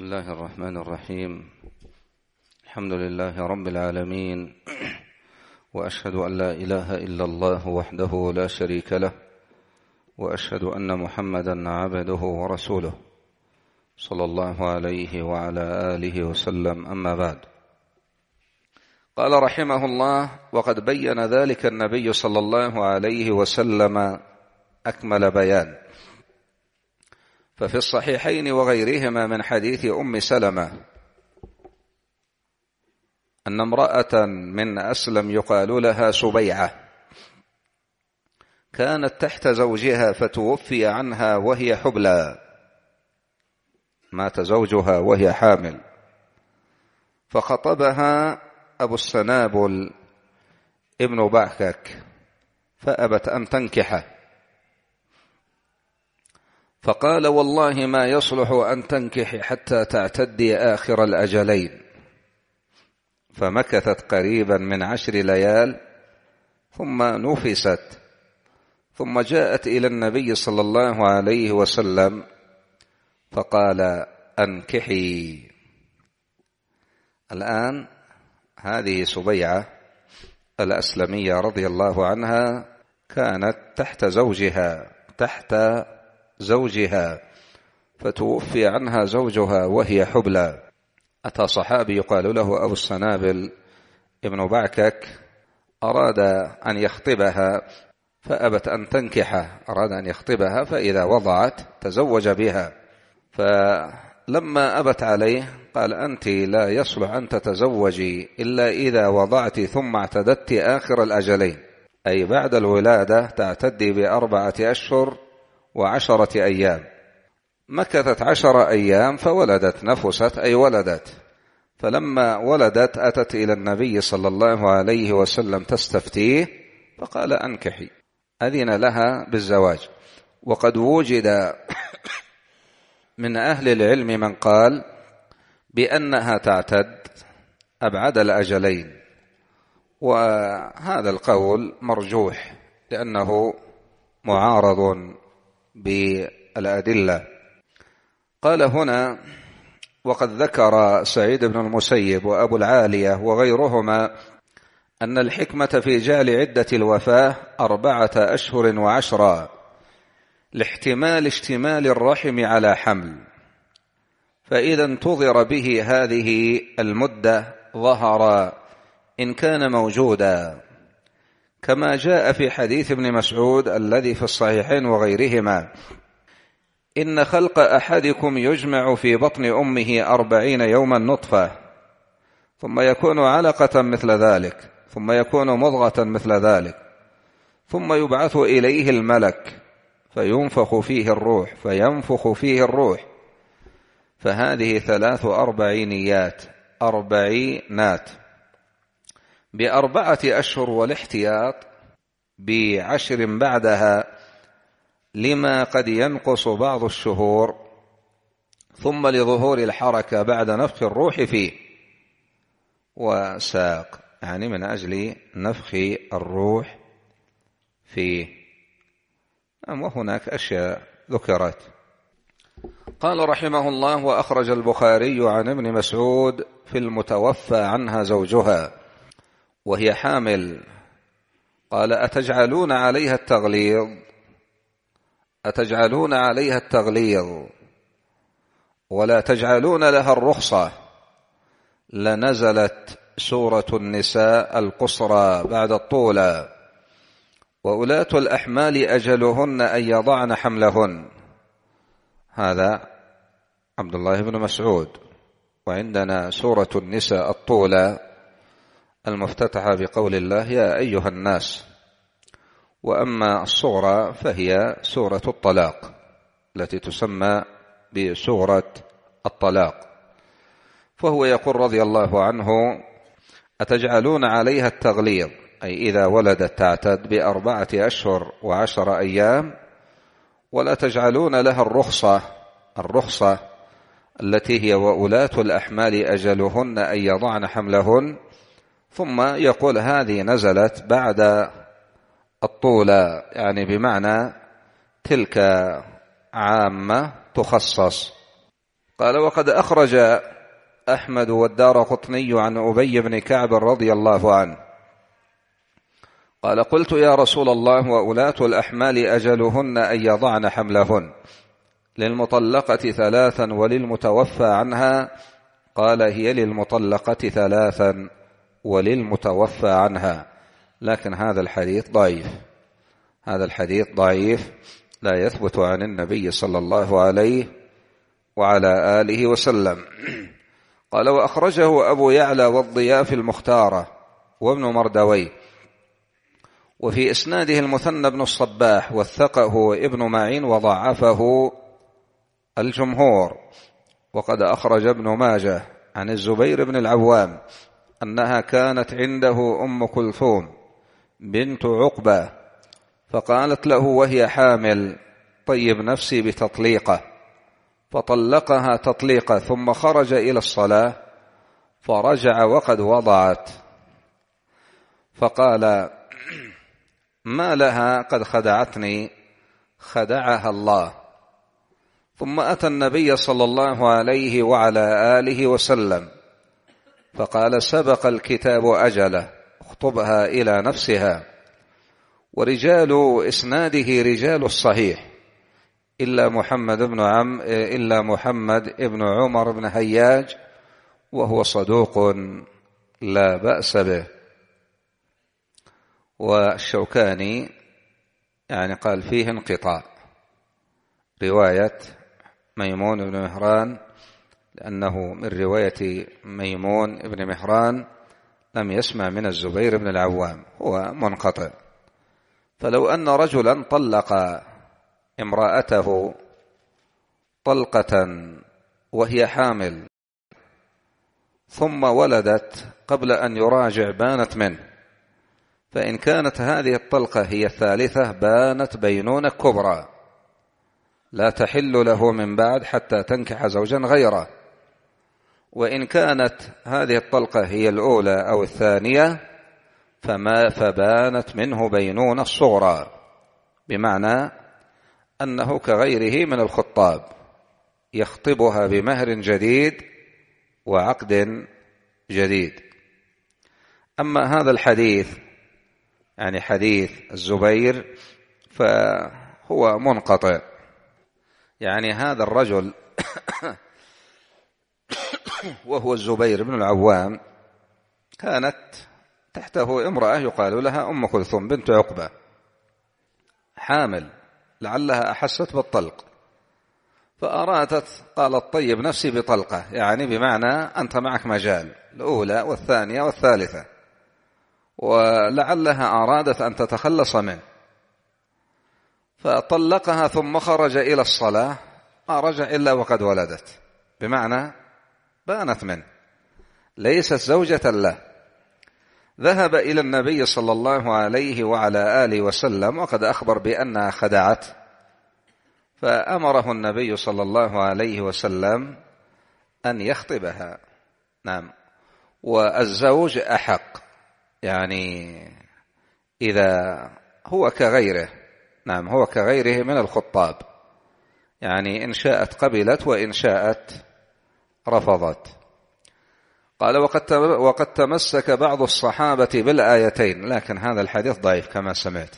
بسم الله الرحمن الرحيم الحمد لله رب العالمين وأشهد أن لا إله إلا الله وحده لا شريك له وأشهد أن محمدا عبده ورسوله صلى الله عليه وعلى آله وسلم أما بعد قال رحمه الله وقد بين ذلك النبي صلى الله عليه وسلم أكمل بيان ففي الصحيحين وغيرهما من حديث أم سلمة أن امرأة من أسلم يقال لها سبيعة كانت تحت زوجها فتوفي عنها وهي حبلى مات زوجها وهي حامل فخطبها أبو السنابل ابن بعكك فأبت أن تنكحه فقال والله ما يصلح أن تنكحي حتى تعتدي آخر الأجلين فمكثت قريبا من عشر ليال ثم نفست ثم جاءت إلى النبي صلى الله عليه وسلم فقال أنكحي الآن هذه سبيعة الأسلمية رضي الله عنها كانت تحت زوجها تحت زوجها فتوفي عنها زوجها وهي حبلى أتى صحابي يقال له أبو السنابل ابن بعكك أراد أن يخطبها فأبت أن تنكحه أراد أن يخطبها فإذا وضعت تزوج بها فلما أبت عليه قال أنت لا يصلح أن تتزوجي إلا إذا وضعت ثم اعتددت آخر الأجلين أي بعد الولادة تعتدي بأربعة أشهر وعشرة أيام مكثت عشر أيام فولدت نفست أي ولدت فلما ولدت أتت إلى النبي صلى الله عليه وسلم تستفتيه فقال أنكحي أذن لها بالزواج وقد وجد من أهل العلم من قال بأنها تعتد أبعد الأجلين وهذا القول مرجوح لأنه معارض بالأدلة قال هنا وقد ذكر سعيد بن المسيب وأبو العالية وغيرهما أن الحكمة في جعل عدة الوفاة أربعة أشهر وعشرة لاحتمال اشتمال الرحم على حمل فإذا انتظر به هذه المدة ظهر إن كان موجودا كما جاء في حديث ابن مسعود الذي في الصحيحين وغيرهما إن خلق أحدكم يجمع في بطن أمه أربعين يوما نطفة ثم يكون علقة مثل ذلك ثم يكون مضغة مثل ذلك ثم يبعث إليه الملك فينفخ فيه الروح فينفخ فيه الروح فهذه ثلاث أربعينيات أربعينات بأربعة أشهر والاحتياط بعشر بعدها لما قد ينقص بعض الشهور ثم لظهور الحركة بعد نفخ الروح فيه وساق يعني من أجل نفخ الروح فيه وهناك أشياء ذكرت قال رحمه الله وأخرج البخاري عن ابن مسعود في المتوفى عنها زوجها وهي حامل قال أتجعلون عليها التغليظ أتجعلون عليها التغليظ ولا تجعلون لها الرخصة لنزلت سورة النساء القصرى بعد الطولى وأولاة الأحمال أجلهن أن يضعن حملهن هذا عبد الله بن مسعود وعندنا سورة النساء الطولى المفتتحة بقول الله يا أيها الناس وأما الصغرى فهي سورة الطلاق التي تسمى بسورة الطلاق فهو يقول رضي الله عنه أتجعلون عليها التغليظ أي إذا ولدت تعتد بأربعة أشهر وعشر أيام ولا تجعلون لها الرخصة الرخصة التي هي وأولات الأحمال أجلهن أن يضعن حملهن ثم يقول هذه نزلت بعد الطولة يعني بمعنى تلك عامة تخصص قال وقد أخرج أحمد والدار قطني عن أبي بن كعب رضي الله عنه قال قلت يا رسول الله وأولاة الأحمال أجلهن أن يضعن حملهن للمطلقة ثلاثا وللمتوفى عنها قال هي للمطلقة ثلاثا وللمتوفى عنها لكن هذا الحديث ضعيف هذا الحديث ضعيف لا يثبت عن النبي صلى الله عليه وعلى آله وسلم قال وأخرجه أبو يعلى والضياء في المختارة وابن مردوي وفي إسناده المثنى بن الصباح وثقه ابن معين وضعفه الجمهور وقد أخرج ابن ماجه عن الزبير بن العوام أنها كانت عنده أم كلثوم بنت عقبة فقالت له وهي حامل طيب نفسي بتطليقة فطلقها تطليقة ثم خرج إلى الصلاة فرجع وقد وضعت فقال ما لها قد خدعتني خدعها الله ثم أتى النبي صلى الله عليه وعلى آله وسلم فقال سبق الكتاب أجله اخطبها إلى نفسها ورجال إسناده رجال الصحيح إلا محمد بن عم إلا محمد بن عمر بن هياج وهو صدوق لا بأس به والشوكاني يعني قال فيه انقطاع رواية ميمون بن مهران أنه من رواية ميمون بن مهران لم يسمع من الزبير بن العوام هو منقطع فلو أن رجلا طلق امرأته طلقة وهي حامل ثم ولدت قبل أن يراجع بانت منه فإن كانت هذه الطلقة هي الثالثة بانت بينونة كبرى لا تحل له من بعد حتى تنكح زوجا غيره وإن كانت هذه الطلقة هي الأولى أو الثانية فما فبانت منه بينون الصغرى بمعنى أنه كغيره من الخطاب يخطبها بمهر جديد وعقد جديد أما هذا الحديث يعني حديث الزبير فهو منقطع يعني هذا الرجل وهو الزبير بن العوام كانت تحته امرأة يقال لها أم كلثوم بنت عقبة حامل لعلها أحست بالطلق فأرادت قالت طيب نفسي بطلقة يعني بمعنى أنت معك مجال الأولى والثانية والثالثة ولعلها أرادت أن تتخلص منه فطلقها ثم خرج إلى الصلاة ما رجع إلا وقد ولدت بمعنى بانت منه ليست زوجة له ذهب إلى النبي صلى الله عليه وعلى آله وسلم وقد أخبر بأنها خدعته فأمره النبي صلى الله عليه وسلم أن يخطبها نعم والزوج أحق يعني إذا هو كغيره نعم هو كغيره من الخطاب يعني إن شاءت قبلت وإن شاءت رفضت قال وقد وقد تمسك بعض الصحابة بالآيتين لكن هذا الحديث ضعيف كما سمعت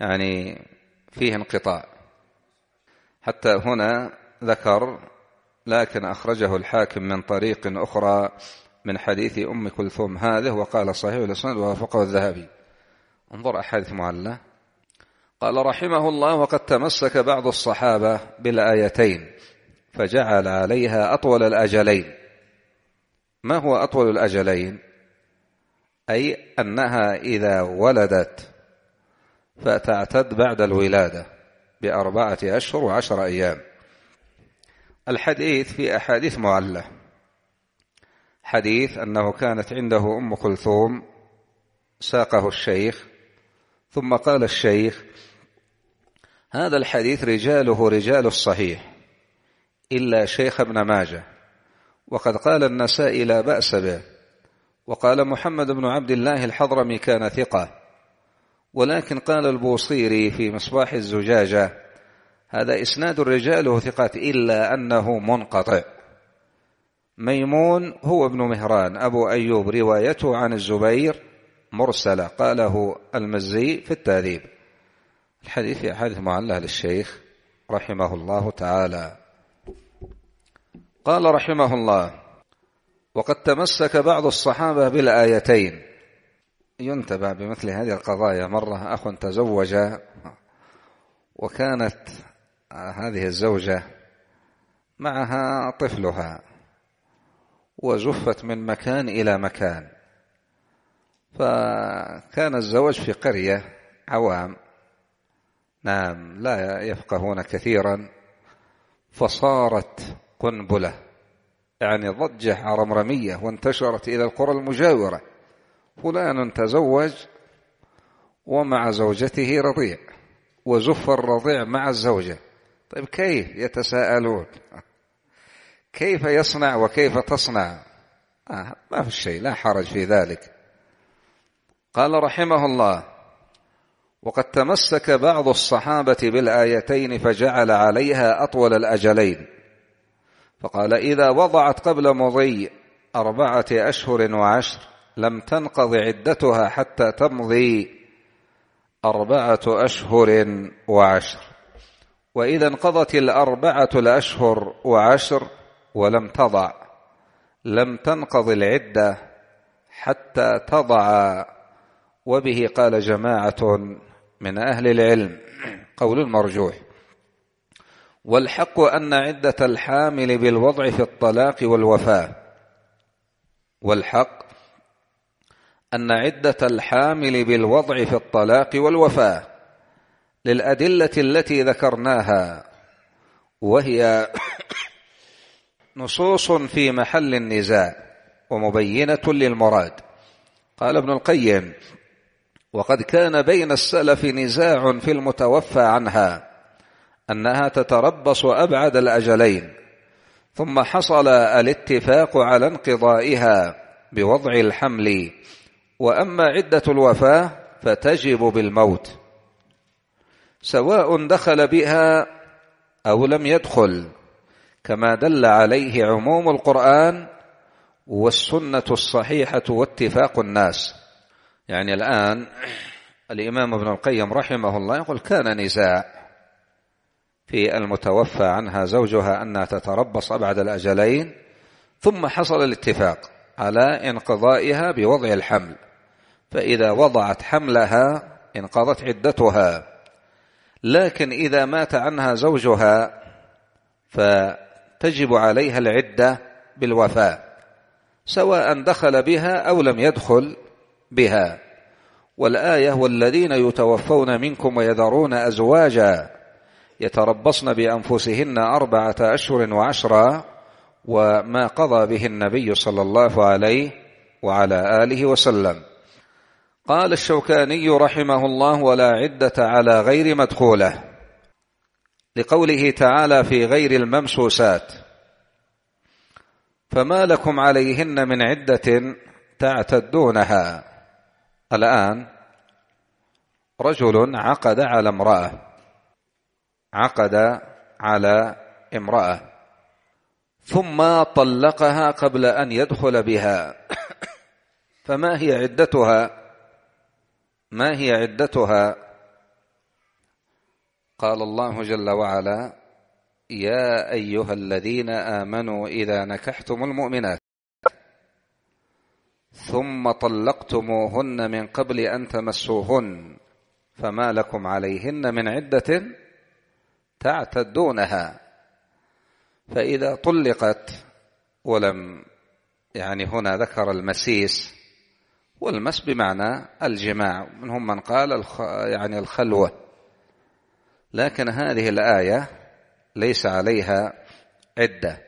يعني فيه انقطاع حتى هنا ذكر لكن أخرجه الحاكم من طريق أخرى من حديث أم كلثوم هذه وقال صحيح الإسناد ووافقه الذهبي انظر أحاديث معلة قال رحمه الله وقد تمسك بعض الصحابة بالآيتين فجعل عليها أطول الأجلين ما هو أطول الأجلين؟ أي أنها إذا ولدت فتعتد بعد الولادة بأربعة أشهر وعشر أيام الحديث في أحاديث معلة حديث أنه كانت عنده أم كلثوم ساقه الشيخ ثم قال الشيخ هذا الحديث رجاله رجال الصحيح إلا شيخ ابن ماجه وقد قال النسائي لا بأس به وقال محمد بن عبد الله الحضرمي كان ثقة ولكن قال البوصيري في مصباح الزجاجة هذا إسناد الرجال ثقات إلا أنه منقطع ميمون هو ابن مهران أبو أيوب روايته عن الزبير مرسلة قاله المزي في التهذيب الحديث حديث معله للشيخ رحمه الله تعالى قال رحمه الله وقد تمسك بعض الصحابة بالآيتين ينتبع بمثل هذه القضايا مرة أخ تزوج وكانت هذه الزوجة معها طفلها وزفت من مكان إلى مكان فكان الزواج في قرية عوام نعم لا يفقهون كثيرا فصارت قنبلة يعني ضجة عرمرمية وانتشرت إلى القرى المجاورة فلان تزوج ومع زوجته رضيع وزف الرضيع مع الزوجة طيب كيف يتساءلون كيف يصنع وكيف تصنع آه ما في شيء لا حرج في ذلك قال رحمه الله وقد تمسك بعض الصحابة بالآيتين فجعل عليها أطول الأجلين فقال إذا وضعت قبل مضي أربعة أشهر وعشر لم تنقض عدتها حتى تمضي أربعة أشهر وعشر وإذا انقضت الأربعة الأشهر وعشر ولم تضع لم تنقض العدة حتى تضع وبه قال جماعة من أهل العلم قول المرجوح والحق أن عدة الحامل بالوضع في الطلاق والوفاة والحق أن عدة الحامل بالوضع في الطلاق والوفاة للأدلة التي ذكرناها وهي نصوص في محل النزاع ومبينة للمراد قال ابن القيم وقد كان بين السلف نزاع في المتوفى عنها أنها تتربص أبعد الأجلين ثم حصل الاتفاق على انقضائها بوضع الحمل وأما عدة الوفاة فتجب بالموت سواء دخل بها أو لم يدخل كما دل عليه عموم القرآن والسنة الصحيحة واتفاق الناس يعني الآن الإمام ابن القيم رحمه الله يقول كان نزاع في المتوفى عنها زوجها أنها تتربص أبعد الأجلين ثم حصل الاتفاق على انقضائها بوضع الحمل فإذا وضعت حملها انقضت عدتها لكن إذا مات عنها زوجها فتجب عليها العدة بالوفاة سواء دخل بها أو لم يدخل بها والآية والذين يتوفون منكم ويذرون أزواجا يتربصن بأنفسهن أربعة أشهر وعشرة وما قضى به النبي صلى الله عليه وعلى آله وسلم قال الشوكاني رحمه الله ولا عدة على غير مدخوله لقوله تعالى في غير الممسوسات فما لكم عليهن من عدة تعتدونها الآن رجل عقد على امرأة عقد على امرأة ثم طلقها قبل أن يدخل بها فما هي عدتها ما هي عدتها قال الله جل وعلا يا أيها الذين آمنوا إذا نكحتم المؤمنات ثم طلقتموهن من قبل أن تمسوهن فما لكم عليهن من عدة تعتدونها فإذا طلقت ولم يعني هنا ذكر المسيس والمس بمعنى الجماع منهم من قال يعني الخلوة لكن هذه الآية ليس عليها عدة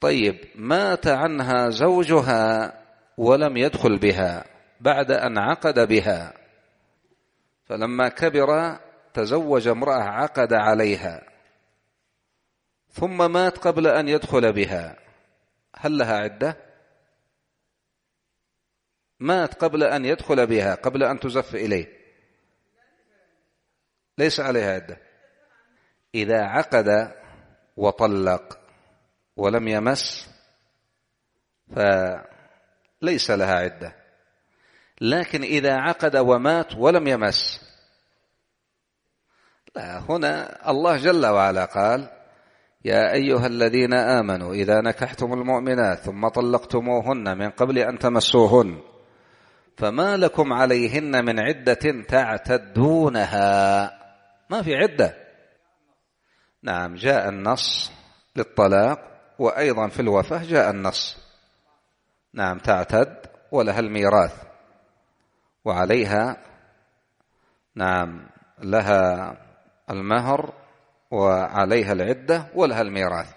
طيب مات عنها زوجها ولم يدخل بها بعد أن عقد بها فلما كبر تزوج امرأة عقد عليها ثم مات قبل أن يدخل بها هل لها عدة؟ مات قبل أن يدخل بها قبل أن تزف إليه ليس عليها عدة إذا عقد وطلق ولم يمس فليس لها عدة لكن إذا عقد ومات ولم يمس لا آه، هنا الله جل وعلا قال يا أيها الذين آمنوا إذا نكحتم المؤمنات ثم طلقتموهن من قبل أن تمسوهن فما لكم عليهن من عدة تعتدونها ما في عدة نعم جاء النص للطلاق وأيضا في الوفاة جاء النص نعم تعتد ولها الميراث وعليها نعم لها المهر وعليها العدة ولها الميراث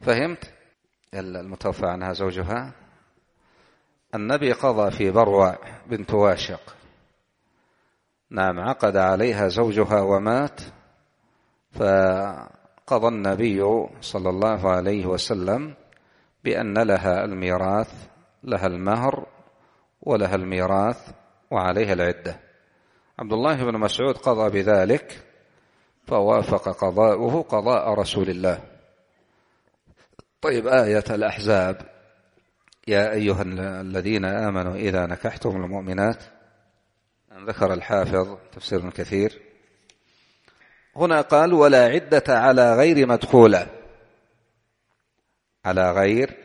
فهمت المتوفى عنها زوجها النبي قضى في بروع بنت واشق نعم عقد عليها زوجها ومات فقضى النبي صلى الله عليه وسلم بأن لها الميراث لها المهر ولها الميراث وعليها العدة عبد الله بن مسعود قضى بذلك فوافق قضاؤه قضاء رسول الله طيب آية الأحزاب يا أيها الذين آمنوا إذا نكحتم المؤمنات أن ذكر الحافظ تفسير كثير هنا قال ولا عدة على غير مدخولة على غير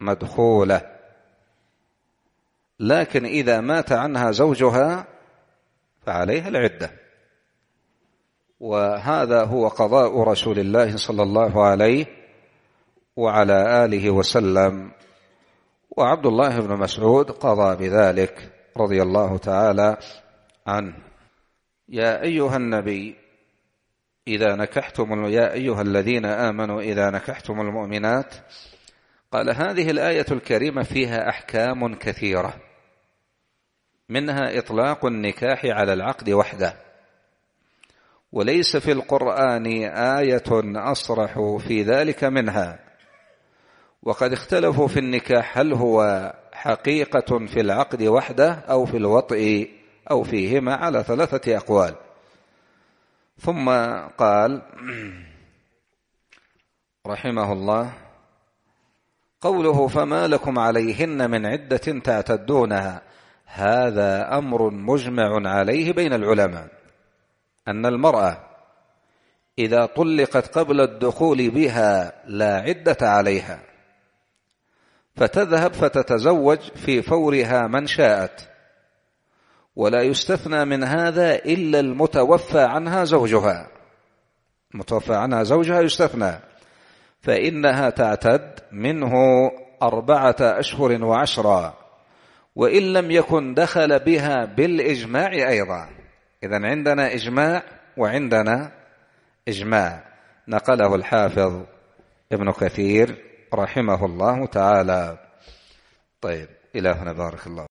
مدخولة لكن إذا مات عنها زوجها فعليها العدة وهذا هو قضاء رسول الله صلى الله عليه وعلى اله وسلم وعبد الله بن مسعود قضى بذلك رضي الله تعالى عنه يا ايها النبي اذا نكحتم يا ايها الذين امنوا اذا نكحتم المؤمنات قال هذه الايه الكريمه فيها احكام كثيره منها اطلاق النكاح على العقد وحده وليس في القرآن آية أصرح في ذلك منها وقد اختلفوا في النكاح هل هو حقيقة في العقد وحده أو في الوطء أو فيهما على ثلاثة أقوال ثم قال رحمه الله قوله فما لكم عليهن من عدة تعتدونها هذا أمر مجمع عليه بين العلماء أن المرأة إذا طلقت قبل الدخول بها لا عدة عليها فتذهب فتتزوج في فورها من شاءت ولا يستثنى من هذا إلا المتوفى عنها زوجها المتوفى عنها زوجها يستثنى فإنها تعتد منه أربعة أشهر وعشرة وإن لم يكن دخل بها بالإجماع أيضا إذا عندنا إجماع وعندنا إجماع نقله الحافظ ابن كثير رحمه الله تعالى طيب إلى هنا بارك الله